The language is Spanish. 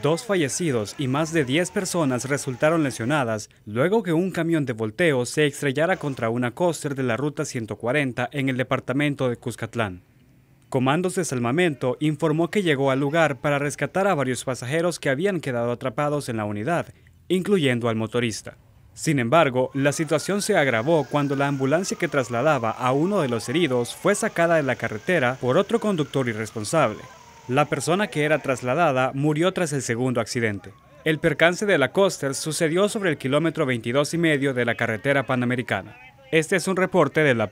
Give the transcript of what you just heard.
Dos fallecidos y más de 10 personas resultaron lesionadas luego que un camión de volteo se estrellara contra una coaster de la Ruta 140 en el departamento de Cuscatlán. Comandos de Salmamento informó que llegó al lugar para rescatar a varios pasajeros que habían quedado atrapados en la unidad, incluyendo al motorista. Sin embargo, la situación se agravó cuando la ambulancia que trasladaba a uno de los heridos fue sacada de la carretera por otro conductor irresponsable, la persona que era trasladada murió tras el segundo accidente. El percance de la Coster sucedió sobre el kilómetro 22 y medio de la carretera panamericana. Este es un reporte de la